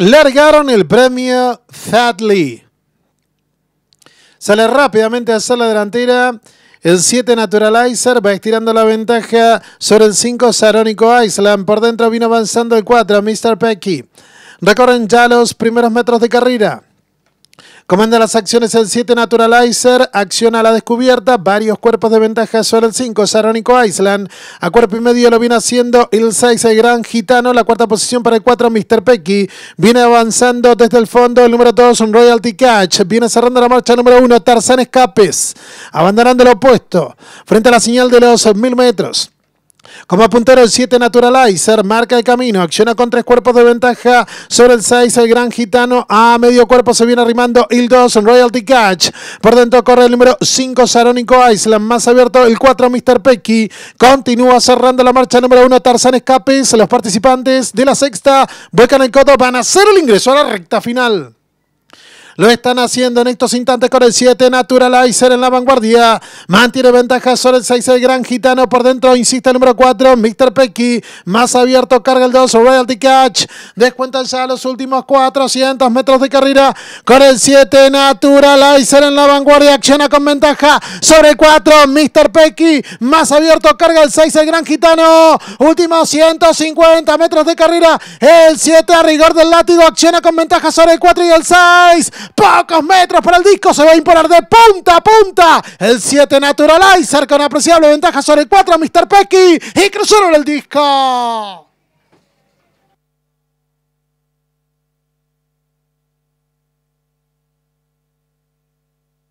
Largaron el premio Thadley. Sale rápidamente hacer la delantera. El 7 Naturalizer va estirando la ventaja sobre el 5 Sarónico Island. Por dentro vino avanzando el 4 Mr. Pecky. Recorren ya los primeros metros de carrera. Comanda las acciones el 7 Naturalizer, acción a la descubierta, varios cuerpos de ventaja sobre el 5, Sarónico Island. A cuerpo y medio lo viene haciendo el 6, el Gran Gitano, la cuarta posición para el 4, Mr. Pecky. Viene avanzando desde el fondo el número 2, un Royalty Catch. Viene cerrando la marcha número 1, Tarzán Escapes, abandonando el opuesto, frente a la señal de los 1000 metros. Como apuntero el 7 Naturalizer, marca el camino, acciona con tres cuerpos de ventaja sobre el 6, el Gran Gitano, a medio cuerpo se viene arrimando el 2, Royalty Catch, por dentro corre el número 5, Sarónico Island, más abierto el 4, Mr. Pecky, continúa cerrando la marcha número 1, Tarzán Escapes, los participantes de la sexta, vuelcan el coto, van a hacer el ingreso a la recta final. Lo están haciendo en estos instantes con el 7. Naturalizer en la vanguardia. Mantiene ventaja sobre el 6. El gran gitano por dentro. Insiste el número 4. Mr. Pecky. Más abierto. Carga el 2. Royalty Catch. Descuentan ya los últimos 400 metros de carrera. Con el 7. Naturalizer en la vanguardia. Acciona con ventaja sobre el 4. Mr. Pecky. Más abierto. Carga el 6. El gran gitano. Últimos 150 metros de carrera. El 7 a rigor del látigo. Acciona con ventaja sobre el 4 y el 6. Pocos metros para el disco. Se va a imponer de punta a punta. El 7 Naturalizer con apreciable ventaja sobre el 4 Mr. Pecky. Y cruzaron el disco.